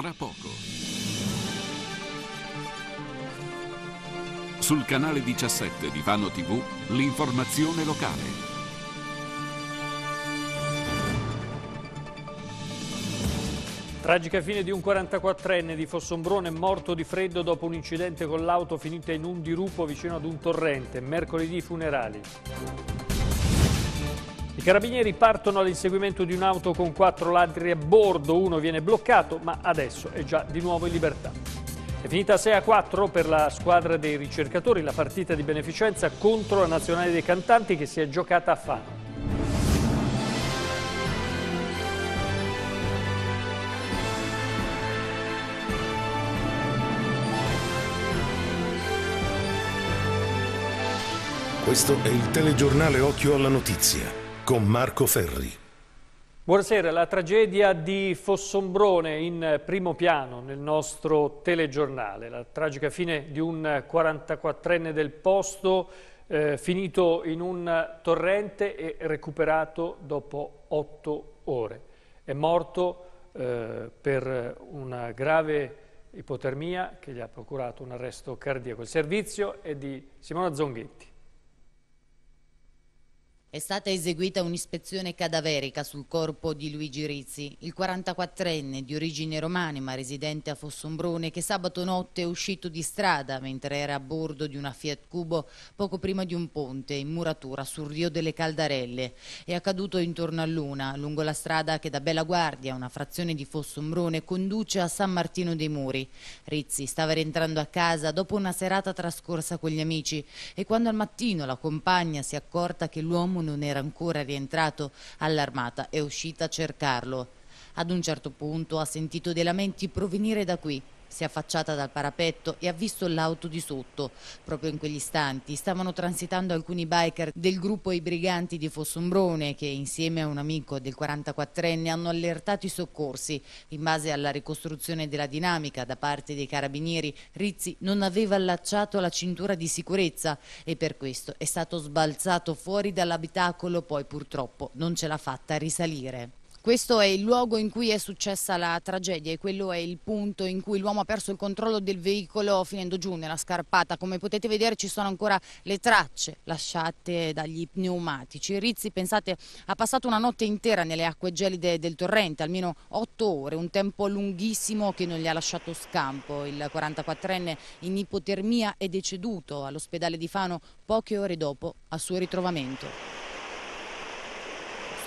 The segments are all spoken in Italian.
tra poco. Sul canale 17 di Fano TV, l'informazione locale. Tragica fine di un 44enne di Fossombrone morto di freddo dopo un incidente con l'auto finita in un dirupo vicino ad un torrente. Mercoledì funerali. I carabinieri partono all'inseguimento di un'auto con quattro ladri a bordo, uno viene bloccato ma adesso è già di nuovo in libertà. È finita 6 a 4 per la squadra dei ricercatori la partita di beneficenza contro la Nazionale dei Cantanti che si è giocata a Fano. Questo è il telegiornale Occhio alla Notizia con Marco Ferri. Buonasera, la tragedia di Fossombrone in primo piano nel nostro telegiornale, la tragica fine di un 44enne del posto eh, finito in un torrente e recuperato dopo otto ore. È morto eh, per una grave ipotermia che gli ha procurato un arresto cardiaco. Il servizio è di Simona Zonghetti. È stata eseguita un'ispezione cadaverica sul corpo di Luigi Rizzi, il 44enne di origine romane ma residente a Fossombrone che sabato notte è uscito di strada mentre era a bordo di una Fiat Cubo poco prima di un ponte in muratura sul Rio delle Caldarelle. È accaduto intorno a Luna, lungo la strada che da Bella Guardia, una frazione di Fossombrone, conduce a San Martino dei Muri. Rizzi stava rientrando a casa dopo una serata trascorsa con gli amici e quando al mattino la compagna si è accorta che l'uomo uomo non era ancora rientrato all'armata, è uscita a cercarlo. Ad un certo punto ha sentito dei lamenti provenire da qui. Si è affacciata dal parapetto e ha visto l'auto di sotto. Proprio in quegli istanti stavano transitando alcuni biker del gruppo I Briganti di Fossombrone che insieme a un amico del 44enne hanno allertato i soccorsi. In base alla ricostruzione della dinamica da parte dei carabinieri, Rizzi non aveva allacciato la cintura di sicurezza e per questo è stato sbalzato fuori dall'abitacolo, poi purtroppo non ce l'ha fatta risalire. Questo è il luogo in cui è successa la tragedia e quello è il punto in cui l'uomo ha perso il controllo del veicolo finendo giù nella scarpata. Come potete vedere ci sono ancora le tracce lasciate dagli pneumatici. Rizzi, pensate, ha passato una notte intera nelle acque gelide del torrente, almeno otto ore, un tempo lunghissimo che non gli ha lasciato scampo. Il 44enne in ipotermia è deceduto all'ospedale di Fano poche ore dopo al suo ritrovamento.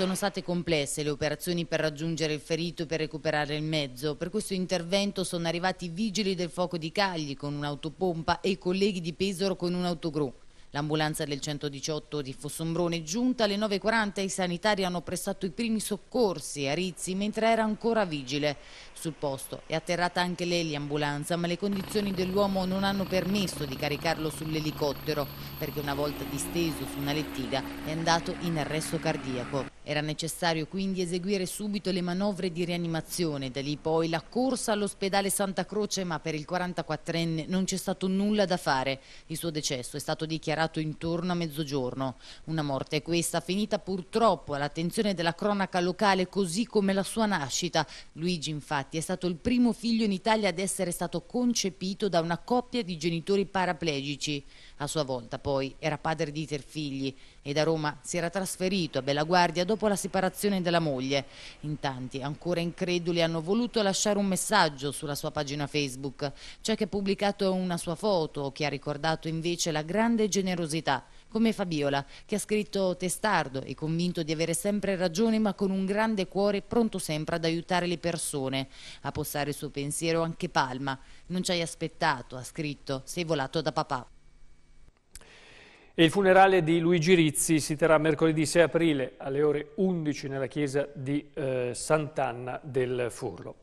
Sono state complesse le operazioni per raggiungere il ferito e per recuperare il mezzo. Per questo intervento sono arrivati vigili del fuoco di Cagli con un'autopompa e i colleghi di Pesaro con un autogru. L'ambulanza del 118 di Fossombrone è giunta alle 9.40 e i sanitari hanno prestato i primi soccorsi a Rizzi mentre era ancora vigile. Sul posto è atterrata anche lei l'ambulanza ma le condizioni dell'uomo non hanno permesso di caricarlo sull'elicottero perché una volta disteso su una lettiga è andato in arresto cardiaco. Era necessario quindi eseguire subito le manovre di rianimazione, da lì poi la corsa all'ospedale Santa Croce, ma per il 44enne non c'è stato nulla da fare. Il suo decesso è stato dichiarato intorno a mezzogiorno. Una morte questa finita purtroppo all'attenzione della cronaca locale, così come la sua nascita. Luigi infatti è stato il primo figlio in Italia ad essere stato concepito da una coppia di genitori paraplegici. A sua volta poi era padre di tre figli e da Roma si era trasferito a Belaguardia dopo la separazione della moglie. In tanti, ancora increduli, hanno voluto lasciare un messaggio sulla sua pagina Facebook. C'è che ha pubblicato una sua foto che ha ricordato invece la grande generosità come Fabiola, che ha scritto testardo e convinto di avere sempre ragione ma con un grande cuore pronto sempre ad aiutare le persone. A postare il suo pensiero anche Palma. Non ci hai aspettato, ha scritto, sei volato da papà. E il funerale di Luigi Rizzi si terrà mercoledì 6 aprile alle ore 11 nella chiesa di eh, Sant'Anna del Furlo.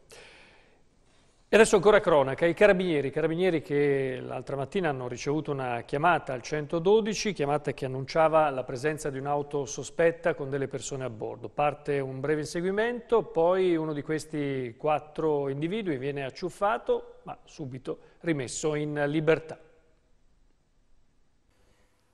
E adesso ancora cronaca, i carabinieri, carabinieri che l'altra mattina hanno ricevuto una chiamata al 112, chiamata che annunciava la presenza di un'auto sospetta con delle persone a bordo. Parte un breve inseguimento, poi uno di questi quattro individui viene acciuffato, ma subito rimesso in libertà.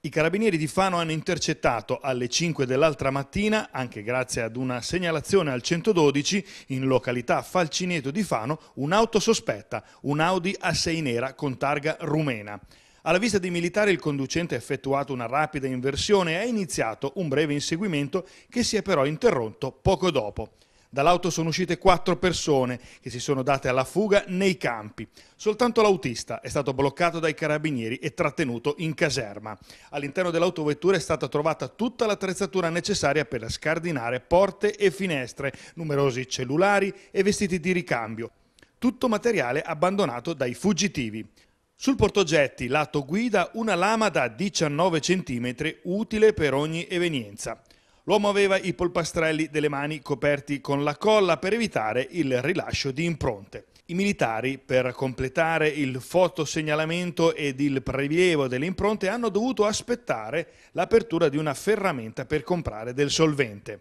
I carabinieri di Fano hanno intercettato alle 5 dell'altra mattina, anche grazie ad una segnalazione al 112, in località Falcineto di Fano, un'auto sospetta, un'Audi A6 nera con targa rumena. Alla vista dei militari il conducente ha effettuato una rapida inversione e ha iniziato un breve inseguimento che si è però interrotto poco dopo. Dall'auto sono uscite quattro persone che si sono date alla fuga nei campi. Soltanto l'autista è stato bloccato dai carabinieri e trattenuto in caserma. All'interno dell'autovettura è stata trovata tutta l'attrezzatura necessaria per scardinare porte e finestre, numerosi cellulari e vestiti di ricambio. Tutto materiale abbandonato dai fuggitivi. Sul portogetti lato guida una lama da 19 cm utile per ogni evenienza. L'uomo aveva i polpastrelli delle mani coperti con la colla per evitare il rilascio di impronte. I militari, per completare il fotosegnalamento ed il prelievo delle impronte, hanno dovuto aspettare l'apertura di una ferramenta per comprare del solvente.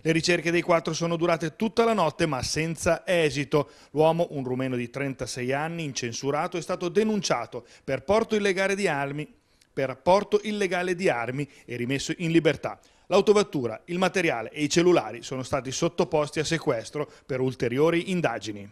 Le ricerche dei quattro sono durate tutta la notte ma senza esito. L'uomo, un rumeno di 36 anni, incensurato, è stato denunciato per porto illegale di armi, per porto illegale di armi e rimesso in libertà. L'autovettura, il materiale e i cellulari sono stati sottoposti a sequestro per ulteriori indagini.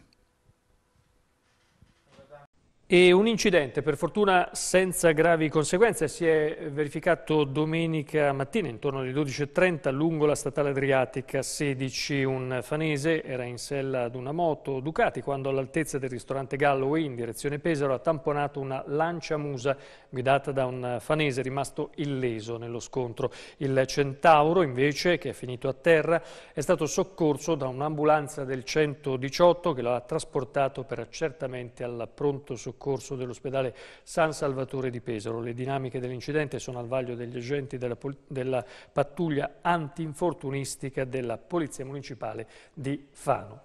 E un incidente, per fortuna senza gravi conseguenze, si è verificato domenica mattina intorno alle 12.30 lungo la statale Adriatica 16. Un fanese era in sella ad una moto Ducati quando all'altezza del ristorante Galloway in direzione Pesaro ha tamponato una lancia musa guidata da un fanese rimasto illeso nello scontro. Il Centauro invece, che è finito a terra, è stato soccorso da un'ambulanza del 118 che lo ha trasportato per accertamenti al pronto soccorso soccorso dell'ospedale San Salvatore di Pesaro. Le dinamiche dell'incidente sono al vaglio degli agenti della, della pattuglia antinfortunistica della Polizia Municipale di Fano.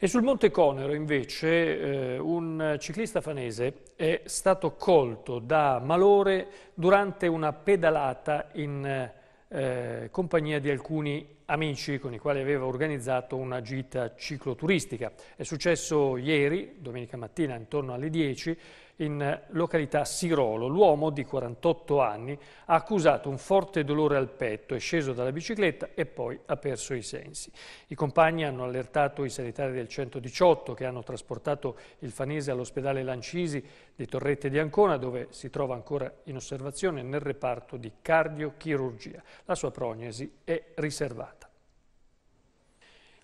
E sul Monte Conero invece eh, un ciclista fanese è stato colto da malore durante una pedalata in eh, compagnia di alcuni amici con i quali aveva organizzato una gita cicloturistica. È successo ieri, domenica mattina, intorno alle 10, in località Sirolo. L'uomo di 48 anni ha accusato un forte dolore al petto, è sceso dalla bicicletta e poi ha perso i sensi. I compagni hanno allertato i sanitari del 118 che hanno trasportato il fanese all'ospedale Lancisi di Torrette di Ancona dove si trova ancora in osservazione nel reparto di cardiochirurgia. La sua prognosi è riservata.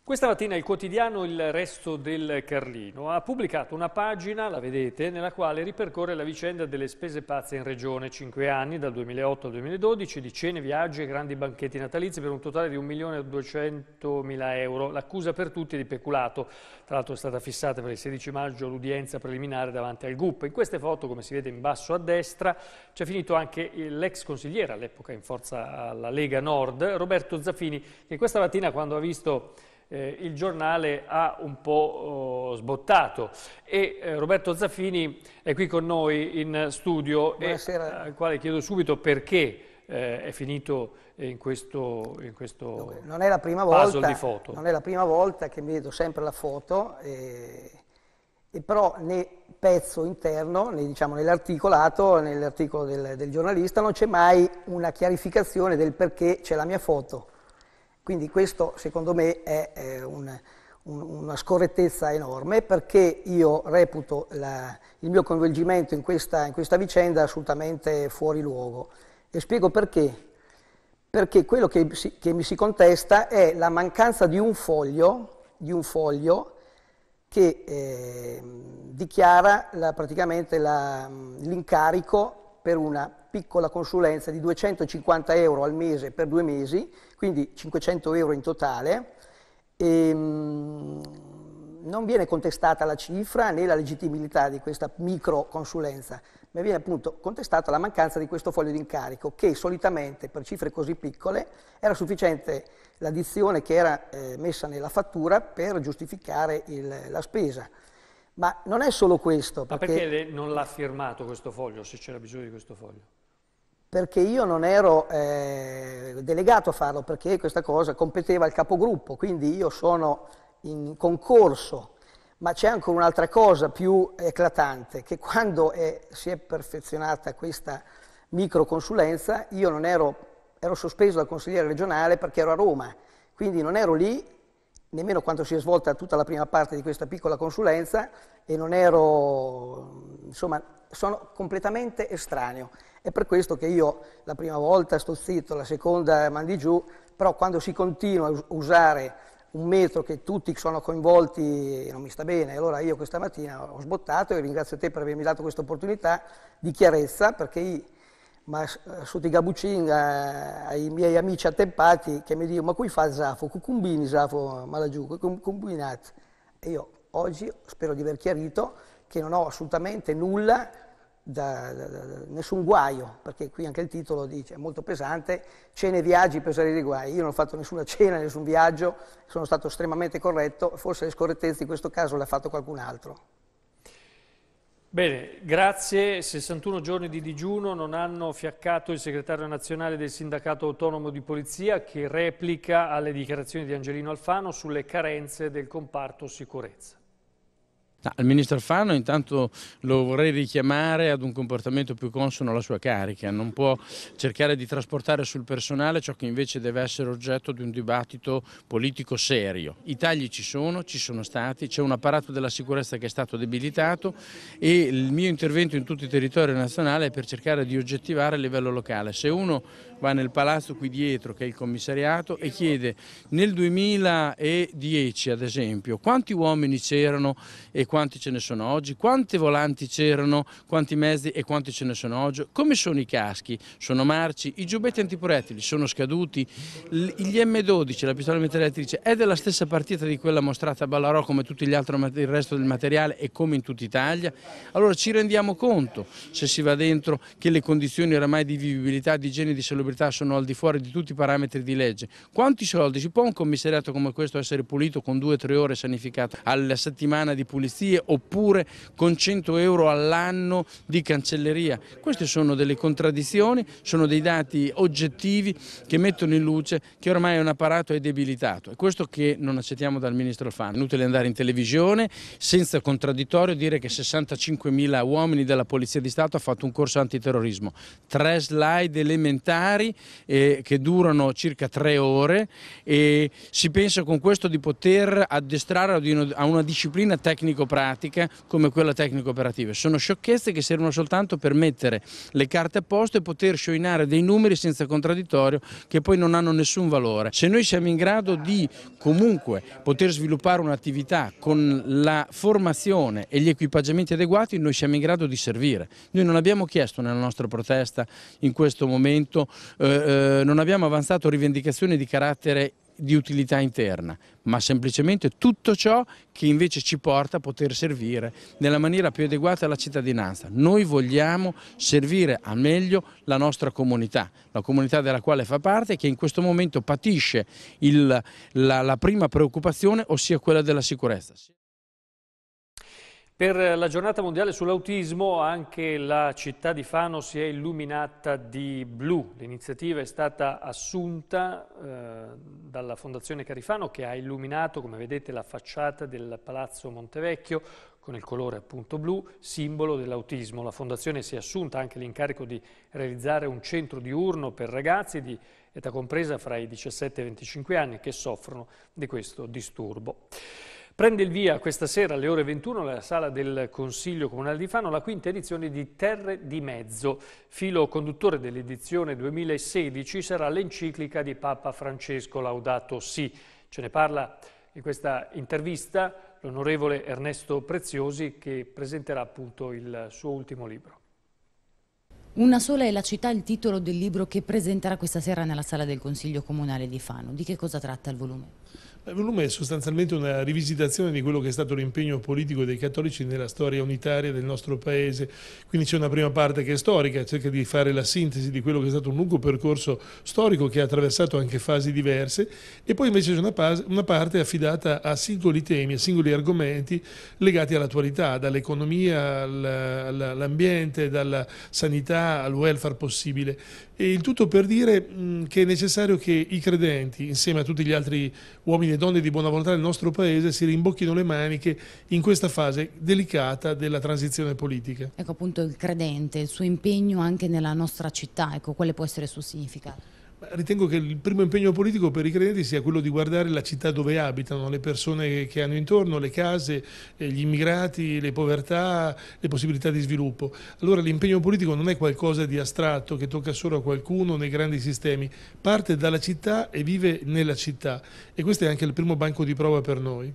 Questa mattina il quotidiano Il Resto del Carlino ha pubblicato una pagina, la vedete, nella quale ripercorre la vicenda delle spese pazze in regione, Cinque anni, dal 2008 al 2012, di cene, viaggi e grandi banchetti natalizi per un totale di 1.200.000 euro. L'accusa per tutti è di peculato, tra l'altro è stata fissata per il 16 maggio l'udienza preliminare davanti al GUP. In queste foto, come si vede in basso a destra, c'è finito anche l'ex consigliere all'epoca in forza alla Lega Nord, Roberto Zaffini, che questa mattina quando ha visto eh, il giornale ha un po' oh, sbottato e eh, Roberto Zaffini è qui con noi in studio Buonasera. e, eh, al quale chiedo subito perché eh, è finito in questo, in questo Dunque, non è la prima volta, di foto. Non è la prima volta che mi vedo sempre la foto, e, e però nel pezzo interno, diciamo, nell'articolato, nell'articolo del, del giornalista, non c'è mai una chiarificazione del perché c'è la mia foto. Quindi questo secondo me è, è un, un, una scorrettezza enorme perché io reputo la, il mio coinvolgimento in questa, in questa vicenda assolutamente fuori luogo e spiego perché. Perché quello che, si, che mi si contesta è la mancanza di un foglio, di un foglio che eh, dichiara la, praticamente l'incarico per una piccola consulenza di 250 euro al mese per due mesi, quindi 500 euro in totale. E, ehm, non viene contestata la cifra né la legittimità di questa micro consulenza, ma viene appunto contestata la mancanza di questo foglio di incarico che solitamente per cifre così piccole era sufficiente l'addizione che era eh, messa nella fattura per giustificare il, la spesa. Ma non è solo questo. Perché... Ma perché non l'ha firmato questo foglio, se c'era bisogno di questo foglio? perché io non ero eh, delegato a farlo, perché questa cosa competeva al capogruppo, quindi io sono in concorso. Ma c'è anche un'altra cosa più eclatante, che quando è, si è perfezionata questa microconsulenza, io non ero, ero sospeso dal consigliere regionale perché ero a Roma, quindi non ero lì nemmeno quando si è svolta tutta la prima parte di questa piccola consulenza e non ero, insomma, sono completamente estraneo. È per questo che io la prima volta sto zitto, la seconda mandi giù, però quando si continua a usare un metro che tutti sono coinvolti non mi sta bene, allora io questa mattina ho sbottato e ringrazio te per avermi dato questa opportunità di chiarezza perché io, ma sotto i gabucin eh, ai miei amici attempati che mi dicono ma qui fa Zafo, cucumbini Zafo ma laggiù, che E io oggi spero di aver chiarito che non ho assolutamente nulla da, da, da, nessun guaio, perché qui anche il titolo dice, è molto pesante, cene e viaggi per salire i guai. Io non ho fatto nessuna cena, nessun viaggio, sono stato estremamente corretto, forse le scorrettezze in questo caso le ha fatto qualcun altro. Bene, grazie. 61 giorni di digiuno non hanno fiaccato il segretario nazionale del Sindacato Autonomo di Polizia che replica alle dichiarazioni di Angelino Alfano sulle carenze del comparto sicurezza. Al ministro Alfano intanto lo vorrei richiamare ad un comportamento più consono alla sua carica, non può cercare di trasportare sul personale ciò che invece deve essere oggetto di un dibattito politico serio. I tagli ci sono, ci sono stati, c'è un apparato della sicurezza che è stato debilitato e il mio intervento in tutto il territorio nazionale è per cercare di oggettivare a livello locale. Se uno va nel palazzo qui dietro, che è il commissariato, e chiede nel 2010 ad esempio quanti uomini c'erano e quanti ce ne sono oggi, quante volanti c'erano, quanti mezzi e quanti ce ne sono oggi, come sono i caschi, sono marci, i giubbetti antiproiettili sono scaduti, gli M12, la pistola mitragliatrice, è della stessa partita di quella mostrata a Ballarò come tutto il resto del materiale e come in tutta Italia, allora ci rendiamo conto se si va dentro che le condizioni oramai di vivibilità, di igiene e di salubrità sono al di fuori di tutti i parametri di legge. Quanti soldi si può un commissariato come questo essere pulito con due o tre ore sanificato alla settimana di pulizia? garanzie oppure con 100 euro all'anno di cancelleria. Queste sono delle contraddizioni, sono dei dati oggettivi che mettono in luce che ormai è un apparato è debilitato. È questo che non accettiamo dal ministro Alfano. È inutile andare in televisione senza contraddittorio dire che 65.000 uomini della Polizia di Stato ha fatto un corso antiterrorismo. Tre slide elementari eh, che durano circa tre ore e si pensa con questo di poter addestrare a una disciplina tecnico tecnico-pratica come quella tecnico-operativa. Sono sciocchezze che servono soltanto per mettere le carte a posto e poter scioinare dei numeri senza contraddittorio che poi non hanno nessun valore. Se noi siamo in grado di comunque poter sviluppare un'attività con la formazione e gli equipaggiamenti adeguati, noi siamo in grado di servire. Noi non abbiamo chiesto nella nostra protesta in questo momento, eh, eh non abbiamo avanzato rivendicazioni di carattere di utilità interna, ma semplicemente tutto ciò che invece ci porta a poter servire nella maniera più adeguata alla cittadinanza. Noi vogliamo servire al meglio la nostra comunità, la comunità della quale fa parte e che in questo momento patisce il, la, la prima preoccupazione, ossia quella della sicurezza. Per la giornata mondiale sull'autismo anche la città di Fano si è illuminata di blu. L'iniziativa è stata assunta eh, dalla Fondazione Carifano che ha illuminato, come vedete, la facciata del Palazzo Montevecchio con il colore appunto blu, simbolo dell'autismo. La Fondazione si è assunta anche l'incarico di realizzare un centro diurno per ragazzi di età compresa fra i 17 e i 25 anni che soffrono di questo disturbo. Prende il via questa sera alle ore 21 nella sala del Consiglio Comunale di Fano la quinta edizione di Terre di Mezzo. Filo conduttore dell'edizione 2016 sarà l'enciclica di Papa Francesco Laudato Si. Ce ne parla in questa intervista l'onorevole Ernesto Preziosi che presenterà appunto il suo ultimo libro. Una sola è la città, il titolo del libro che presenterà questa sera nella sala del Consiglio Comunale di Fano. Di che cosa tratta il volume? Il volume è sostanzialmente una rivisitazione di quello che è stato l'impegno politico dei cattolici nella storia unitaria del nostro paese. Quindi c'è una prima parte che è storica, cerca di fare la sintesi di quello che è stato un lungo percorso storico che ha attraversato anche fasi diverse e poi invece c'è una, una, parte affidata a singoli temi, a singoli argomenti legati all'attualità, dall'economia all'ambiente, dalla sanità al welfare possibile. E il tutto per dire mm, che è necessario che i credenti, insieme a tutti gli altri uomini e donne di buona volontà del nostro Paese, si rimbocchino le maniche in questa fase delicata della transizione politica. Ecco appunto il credente, il suo impegno anche nella nostra città, ecco quale può essere il suo significato? Ritengo che il primo impegno politico per i credenti sia quello di guardare la città dove abitano, le persone che hanno intorno, le case, eh, gli immigrati, le povertà, le possibilità di sviluppo. Allora l'impegno politico non è qualcosa di astratto che tocca solo a qualcuno nei grandi sistemi, parte dalla città e vive nella città e questo è anche il primo banco di prova per noi.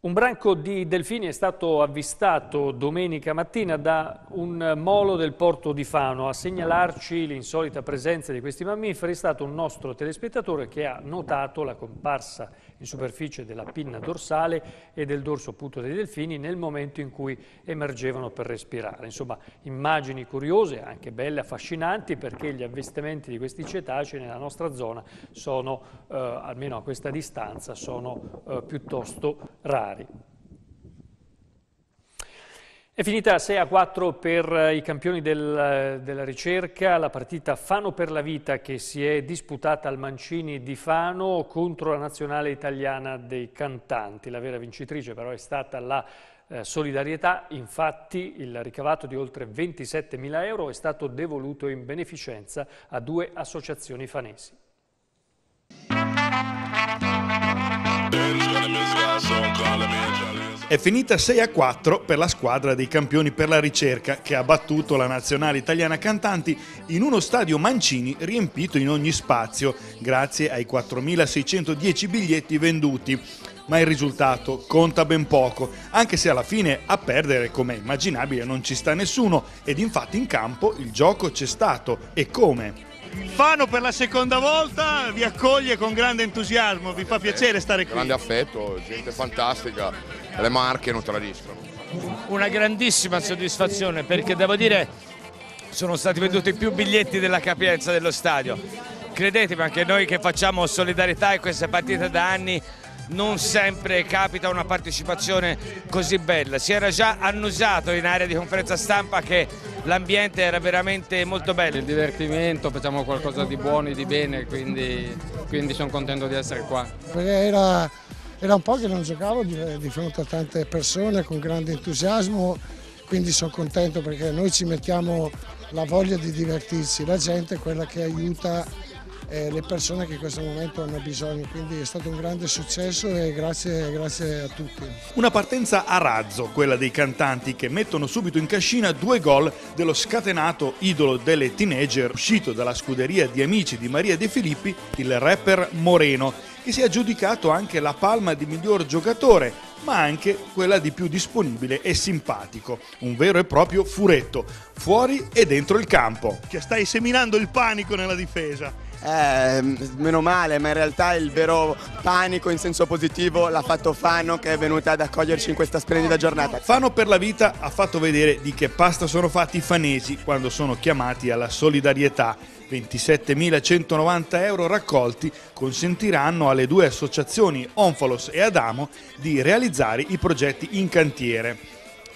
Un branco di delfini è stato avvistato domenica mattina da un molo del porto di Fano. A segnalarci l'insolita presenza di questi mammiferi è stato un nostro telespettatore che ha notato la comparsa in superficie della pinna dorsale e del dorso appunto dei delfini nel momento in cui emergevano per respirare. Insomma, immagini curiose, anche belle, affascinanti perché gli avvistamenti di questi cetacei nella nostra zona sono, eh, almeno a questa distanza, sono eh, piuttosto rari particolari. È finita 6 a 4 per eh, i campioni del, eh, della ricerca, la partita Fano per la vita che si è disputata al Mancini di Fano contro la nazionale italiana dei cantanti. La vera vincitrice però è stata la eh, solidarietà, infatti il ricavato di oltre 27 mila euro è stato devoluto in beneficenza a due associazioni fanesi. È finita 6 a 4 per la squadra dei campioni per la ricerca che ha battuto la nazionale italiana cantanti in uno stadio Mancini riempito in ogni spazio grazie ai 4.610 biglietti venduti. Ma il risultato conta ben poco, anche se alla fine a perdere, come immaginabile, non ci sta nessuno ed infatti in campo il gioco c'è stato e come. Fano per la seconda volta vi accoglie con grande entusiasmo, vi fa piacere stare qui. Grande affetto, gente fantastica, le marche non tradiscono. Una grandissima soddisfazione perché devo dire sono stati venduti più biglietti della capienza dello stadio. Credetemi anche noi che facciamo solidarietà in queste partite da anni non sempre capita una partecipazione così bella. Si era già annusato in area di conferenza stampa che l'ambiente era veramente molto bello. Il divertimento, facciamo qualcosa di buono e di bene, quindi, quindi sono contento di essere qua. Era, era, un po' che non giocavo di, di fronte a tante persone con grande entusiasmo, quindi sono contento perché noi ci mettiamo la voglia di divertirsi, la gente è quella che aiuta eh, le persone che in questo momento hanno bisogno. Quindi è stato un grande successo e grazie, grazie a tutti. Una partenza a razzo, quella dei cantanti che mettono subito in cascina due gol dello scatenato idolo delle teenager uscito dalla scuderia di amici di Maria De Filippi, il rapper Moreno, che si è aggiudicato anche la palma di miglior giocatore ma anche quella di più disponibile e simpatico, un vero e proprio furetto, fuori e dentro il campo. Cioè, stai seminando il panico nella difesa eh, meno male, ma in realtà il vero panico in senso positivo l'ha fatto Fano che è venuta ad accoglierci in questa splendida giornata. Fano per la vita ha fatto vedere di che pasta sono fatti i fanesi quando sono chiamati alla solidarietà. 27.190 euro raccolti consentiranno alle due associazioni Onfalos e Adamo di realizzare i progetti in cantiere.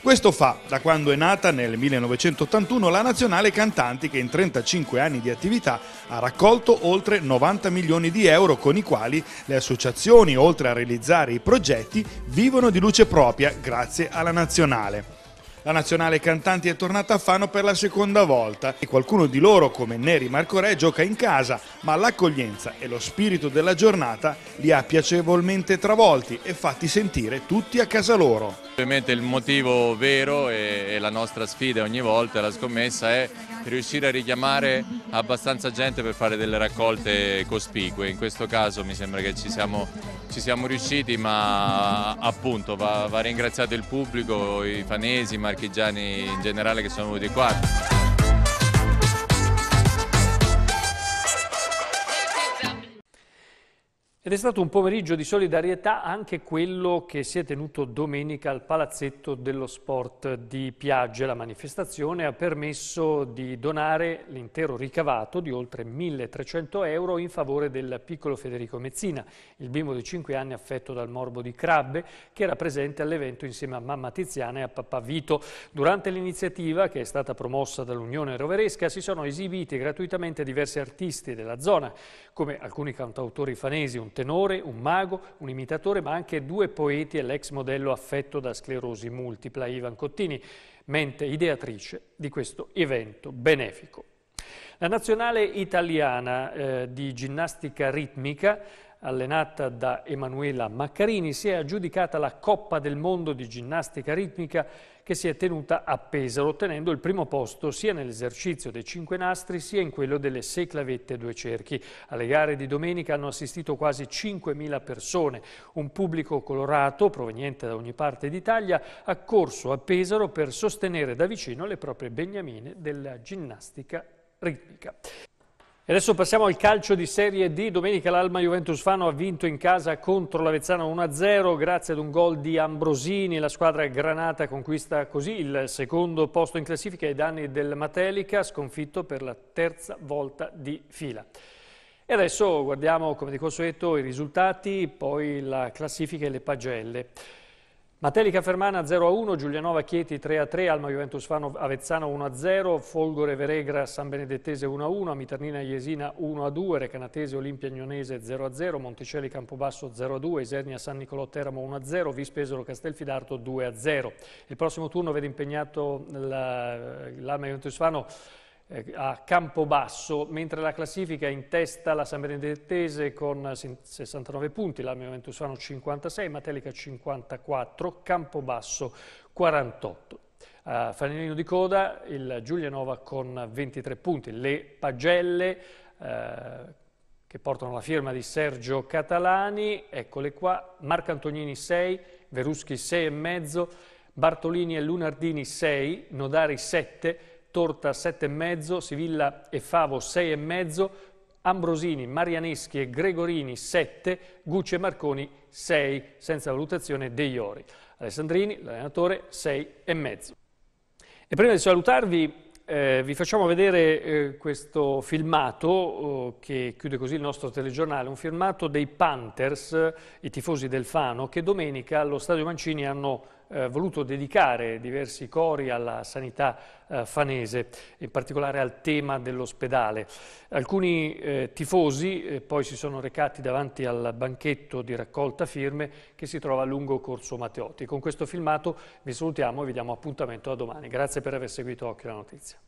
Questo fa da quando è nata nel 1981 la Nazionale Cantanti che in 35 anni di attività ha raccolto oltre 90 milioni di euro con i quali le associazioni, oltre a realizzare i progetti, vivono di luce propria grazie alla Nazionale. La nazionale cantanti è tornata a Fano per la seconda volta e qualcuno di loro, come Neri Marco Re, gioca in casa, ma l'accoglienza e lo spirito della giornata li ha piacevolmente travolti e fatti sentire tutti a casa loro. Ovviamente il motivo vero e la nostra sfida ogni volta, la scommessa, è riuscire a richiamare abbastanza gente per fare delle raccolte cospicue. In questo caso mi sembra che ci siamo, ci siamo riusciti, ma appunto va, va ringraziato il pubblico, i fanesi, i marchigiani in generale che sono venuti qua. Ed è stato un pomeriggio di solidarietà anche quello che si è tenuto domenica al Palazzetto dello Sport di Piagge. La manifestazione ha permesso di donare l'intero ricavato di oltre 1.300 euro in favore del piccolo Federico Mezzina, il bimbo di 5 anni affetto dal morbo di Crabbe, che era presente all'evento insieme a mamma Tiziana e a papà Vito. Durante l'iniziativa, che è stata promossa dall'Unione Roveresca, si sono esibiti gratuitamente diversi artisti della zona, come alcuni cantautori fanesi, un tenore, un mago, un imitatore, ma anche due poeti e l'ex modello affetto da sclerosi multipla, Ivan Cottini, mente ideatrice di questo evento benefico. La nazionale italiana eh, di ginnastica ritmica allenata da Emanuela Maccarini, si è aggiudicata la Coppa del Mondo di ginnastica ritmica che si è tenuta a Pesaro, ottenendo il primo posto sia nell'esercizio dei cinque nastri sia in quello delle sei clavette e due cerchi. Alle gare di domenica hanno assistito quasi 5.000 persone. Un pubblico colorato, proveniente da ogni parte d'Italia, accorso a Pesaro per sostenere da vicino le proprie beniamine della ginnastica ritmica. E adesso passiamo al calcio di Serie D. Domenica l'Alma Juventus Fano ha vinto in casa contro l'Avezzano 1-0 grazie ad un gol di Ambrosini. La squadra granata conquista così il secondo posto in classifica ai danni del Matelica, sconfitto per la terza volta di fila. E adesso guardiamo, come di consueto, i risultati, poi la classifica e le pagelle. Matelica Fermana 0-1, Giulianova Chieti 3-3, Alma Juventus Fano Avezzano 1-0, Folgore Veregra San Benedettese 1-1, Miternina Iesina 1-2, Recanatese Olimpia Agnonese 0-0, Monticelli Campobasso 0-2, Isernia San Nicolò Teramo 1-0, Vispesolo Castelfidardo 2-0. Il prossimo turno vede impegnato l'Alma Juventus Fano eh, a Campobasso, mentre la classifica in testa la San Benedettese con 69 punti, la Ventusano 56, Matelica 54, Campobasso 48. A Fanellino di coda, il Giulianova con 23 punti. Le pagelle uh, che portano la firma di Sergio Catalani, eccole qua, Marcantonini 6, Veruschi 6,5, Bartolini e Lunardini 6, Nodari 7, Torta 7,5, Sivilla e Favo 6,5, Ambrosini, Marianeschi e Gregorini 7, Gucci e Marconi 6, senza valutazione De Iori. Alessandrini, l'allenatore, 6,5. E prima di salutarvi eh, vi facciamo vedere eh, questo filmato eh, che chiude così il nostro telegiornale, un filmato dei Panthers, i tifosi del Fano, che domenica allo Stadio Mancini hanno eh, voluto dedicare diversi cori alla sanità eh, fanese, in particolare al tema dell'ospedale. Alcuni eh, tifosi eh, poi si sono recati davanti al banchetto di raccolta firme che si trova lungo Corso Matteotti. Con questo filmato vi salutiamo e vi diamo appuntamento a domani. Grazie per aver seguito Occhio la Notizia.